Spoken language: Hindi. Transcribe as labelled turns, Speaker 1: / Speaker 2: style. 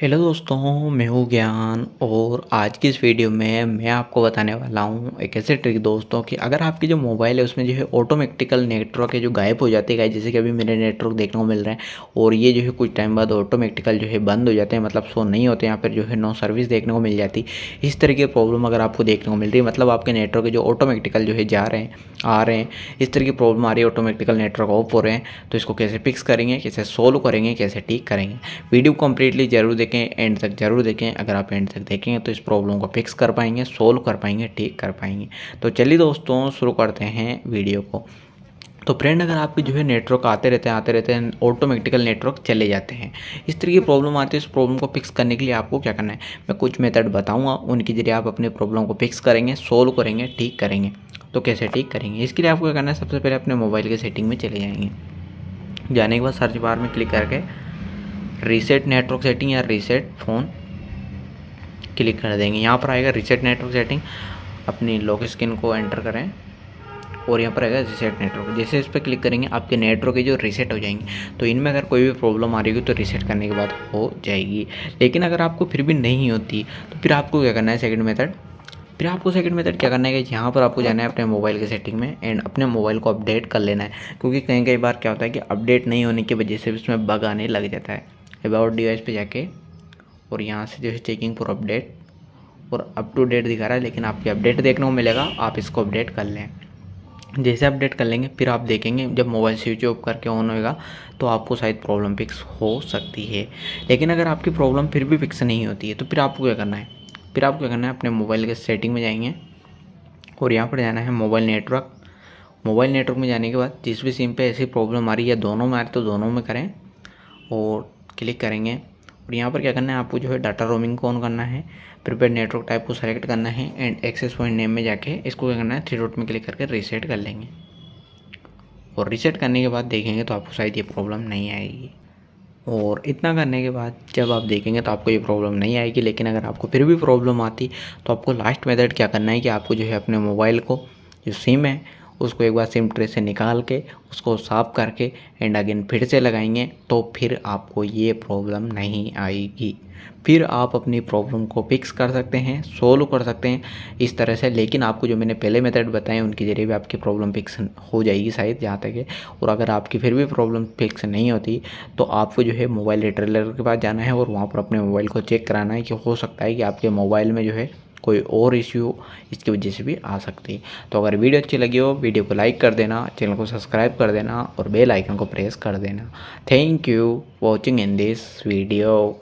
Speaker 1: हेलो दोस्तों मैं हूँ ज्ञान और आज की इस वीडियो में मैं आपको बताने वाला हूँ एक ऐसे ट्रिक दोस्तों कि अगर आपकी जो मोबाइल है उसमें जो है ऑटोमेटिकल नेटवर्क है जो गायब हो जाते हैं जैसे कि अभी मेरे नेटवर्क देखने को मिल रहे हैं और ये जो है कुछ टाइम बाद ऑटोमेटिकल जो है बंद हो जाते हैं मतलब सो नहीं होते यहाँ पर जो है नो सर्विस देखने को मिल जाती इस तरह की प्रॉब्लम अगर आपको देखने को मिल रही है मतलब आपके नेटवर्क जो ऑटोमेटिकल जो है जा रहे हैं आ रहे हैं इस तरह की प्रॉब्लम आ रही है ऑटोमेटिकल नेटवर्क ऑफ हो रहे हैं तो इसको कैसे फिक्स करेंगे कैसे सोल्व करेंगे कैसे ठीक करेंगे वीडियो कम्प्लीटली जरूर देखें देखें एंड तक ज़रूर देखें अगर आप एंड तक देखेंगे तो इस प्रॉब्लम को फिक्स कर पाएंगे सोल्व कर पाएंगे ठीक कर पाएंगे तो चलिए दोस्तों शुरू करते हैं वीडियो को तो फ्रेंड अगर आपके जो है नेटवर्क आते रहते हैं आते रहते हैं ऑटोमेटिकल नेटवर्क चले जाते हैं इस तरह की प्रॉब्लम आती है इस प्रॉब्लम को फिक्स करने के लिए आपको क्या करना है मैं कुछ मेथड बताऊंगा उनके जरिए आप अपने प्रॉब्लम को फिक्स करेंगे सोल्व करेंगे ठीक करेंगे तो कैसे ठीक करेंगे इसके लिए आपको क्या करना है सबसे पहले अपने मोबाइल के सेटिंग में चले जाएंगे जाने के बाद सर्च बार में क्लिक करके रीसेट नेटवर्क सेटिंग या रीसेट फ़ोन क्लिक कर देंगे यहाँ पर आएगा रीसेट नेटवर्क सेटिंग अपनी लॉक स्क्रीन को एंटर करें और यहाँ पर आएगा रीसेट नेटवर्क जैसे इस पर क्लिक करेंगे आपके नेटवर्क जो रीसेट हो जाएंगे तो इनमें अगर कोई भी प्रॉब्लम आ रही होगी तो रीसेट करने के बाद हो जाएगी लेकिन अगर आपको फिर भी नहीं होती तो फिर आपको क्या करना है सेकेंड मेथड फिर आपको सेकंड मेथड क्या करना है कि यहाँ पर आपको जाना है अपने मोबाइल के सेटिंग में एंड अपने मोबाइल को अपडेट कर लेना है क्योंकि कहीं कई बार क्या होता है कि अपडेट नहीं होने की वजह से उसमें बग आने लग जाता है अबाउट डिवाइस पे जाके और यहाँ से जो है चेकिंग फॉर अपडेट और अप टू डेट दिखा रहा है लेकिन आपकी अपडेट देखने को मिलेगा आप इसको अपडेट कर लें जैसे अपडेट कर लेंगे फिर आप देखेंगे जब मोबाइल स्विच ऑफ करके ऑन होएगा तो आपको शायद प्रॉब्लम फिक्स हो सकती है लेकिन अगर आपकी प्रॉब्लम फिर भी फिक्स नहीं होती है तो फिर आपको क्या करना है फिर आपको क्या करना है अपने मोबाइल के सेटिंग में जाएंगे और यहाँ पर जाना है मोबाइल नेटवर्क मोबाइल नेटवर्क में जाने के बाद जिस भी सिम पे ऐसी प्रॉब्लम आ रही है दोनों में आ रही तो दोनों में करें और क्लिक करेंगे और यहाँ पर क्या करना है आपको जो है डाटा रोमिंग को ऑन करना है प्रीपेड नेटवर्क टाइप को सेलेक्ट करना है एंड एक्सेस पॉइंट नेम में जाके इसको क्या करना है थ्री डॉट में क्लिक करके रीसेट कर लेंगे और रीसेट करने के बाद देखेंगे तो आपको शायद ये प्रॉब्लम नहीं आएगी और इतना करने के बाद जब आप देखेंगे तो आपको ये प्रॉब्लम नहीं आएगी लेकिन अगर आपको फिर भी प्रॉब्लम आती तो आपको लास्ट मेथड क्या करना है कि आपको जो है अपने मोबाइल को जो सिम है उसको एक बार सिम ट्रे से निकाल के उसको साफ़ करके एंड अगेन फिर से लगाएंगे तो फिर आपको ये प्रॉब्लम नहीं आएगी फिर आप अपनी प्रॉब्लम को फिक्स कर सकते हैं सोल्व कर सकते हैं इस तरह से लेकिन आपको जो मैंने पहले मेथड बताए उनके ज़रिए भी आपकी प्रॉब्लम फिक्स हो जाएगी शायद जहाँ तक है और अगर आपकी फिर भी प्रॉब्लम फिक्स नहीं होती तो आपको जो है मोबाइल रिटेलर के पास जाना है और वहाँ पर अपने मोबाइल को चेक कराना है कि हो सकता है कि आपके मोबाइल में जो है कोई और इश्यू इसकी वजह से भी आ सकती है तो अगर वीडियो अच्छी लगी हो वीडियो को लाइक कर देना चैनल को सब्सक्राइब कर देना और बेल आइकन को प्रेस कर देना thank you watching in this video